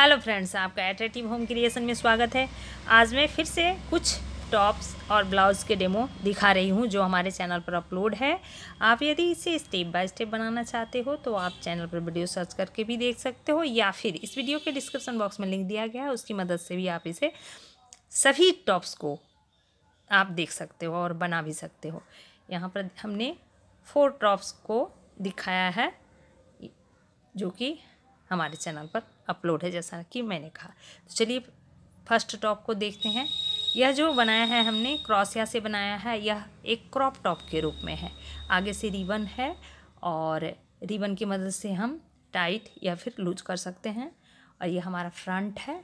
hello friends आपका एट्रेटिव home creation में स्वागत है आज मैं फिर से कुछ टॉप्स और ब्लाउज़ के डेमो दिखा रही हूँ जो हमारे चैनल पर अपलोड है आप यदि इसे स्टेप बाय स्टेप बनाना चाहते हो तो आप चैनल पर वीडियो सर्च करके भी देख सकते हो या फिर इस वीडियो के डिस्क्रिप्शन बॉक्स में लिंक दिया गया है उसकी मदद से भी आप इसे सभी टॉप्स को आप देख सकते हो और बना भी सकते हो यहाँ पर हमने फोर टॉप्स को दिखाया है जो कि हमारे चैनल पर अपलोड है जैसा कि मैंने कहा तो चलिए फर्स्ट टॉप को देखते हैं यह जो बनाया है हमने क्रॉसिया से बनाया है यह एक क्रॉप टॉप के रूप में है आगे से रिबन है और रिबन की मदद से हम टाइट या फिर लूज कर सकते हैं और यह हमारा फ्रंट है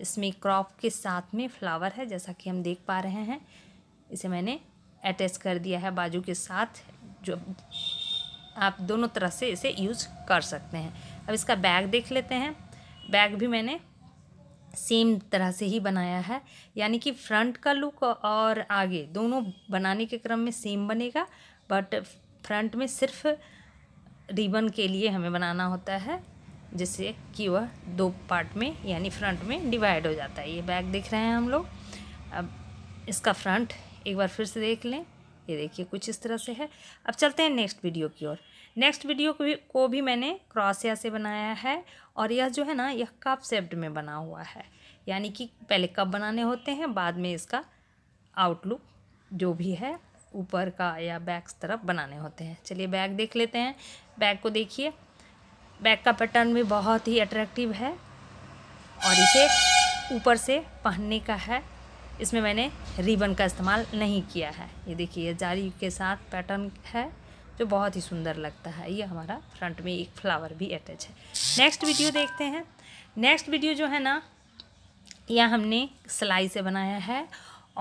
इसमें क्रॉप के साथ में फ्लावर है जैसा कि हम देख पा रहे हैं इसे मैंने अटैच कर दिया है बाजू के साथ जो आप दोनों तरह से इसे यूज कर सकते हैं अब इसका बैग देख लेते हैं बैग भी मैंने सेम तरह से ही बनाया है यानी कि फ्रंट का लुक और आगे दोनों बनाने के क्रम में सेम बनेगा बट फ्रंट में सिर्फ रिबन के लिए हमें बनाना होता है जिससे कि वह दो पार्ट में यानी फ्रंट में डिवाइड हो जाता है ये बैग देख रहे हैं हम लोग अब इसका फ्रंट एक बार फिर से देख लें ये देखिए कुछ इस तरह से है अब चलते हैं नेक्स्ट वीडियो की ओर नेक्स्ट वीडियो को भी को भी मैंने क्रॉसिया से बनाया है और यह जो है ना यह कप सेप्ड में बना हुआ है यानी कि पहले कप बनाने होते हैं बाद में इसका आउटलुक जो भी है ऊपर का या बैक तरफ बनाने होते हैं चलिए बैग देख लेते हैं बैग को देखिए बैग का पैटर्न भी बहुत ही अट्रैक्टिव है और इसे ऊपर से पहनने का है इसमें मैंने रिबन का इस्तेमाल नहीं किया है ये देखिए जारी के साथ पैटर्न है जो बहुत ही सुंदर लगता है ये हमारा फ्रंट में एक फ्लावर भी अटैच है नेक्स्ट वीडियो देखते हैं नेक्स्ट वीडियो जो है ना यह हमने सिलाई से बनाया है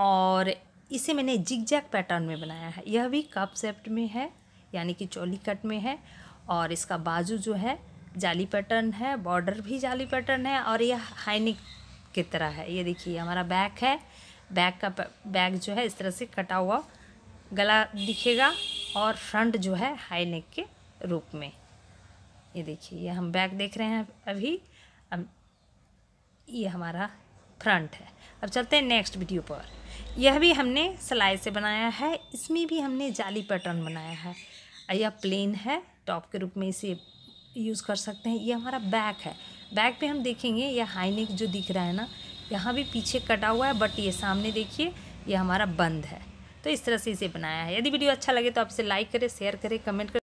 और इसे मैंने जिग जैग पैटर्न में बनाया है यह भी कप सेप्ट में है यानी कि चोली कट में है और इसका बाजू जो है जाली पैटर्न है बॉर्डर भी जाली पैटर्न है और यह हाईनिक की तरह है ये देखिए हमारा बैक है बैक का बैक जो है इस तरह से कटा हुआ गला दिखेगा और फ्रंट जो है हाई नेक के रूप में ये देखिए ये हम बैक देख रहे हैं अभी अब ये हमारा फ्रंट है अब चलते हैं नेक्स्ट वीडियो पर यह भी हमने सिलाई से बनाया है इसमें भी हमने जाली पैटर्न बनाया है यह प्लेन है टॉप के रूप में इसे यूज़ कर सकते हैं ये हमारा बैक है बैक पे हम देखेंगे ये हाई नेक जो दिख रहा है ना यहाँ भी पीछे कटा हुआ है बट ये सामने देखिए ये हमारा बंद है तो इस तरह से इसे बनाया है यदि वीडियो अच्छा लगे तो आपसे लाइक करें शेयर करें कमेंट करें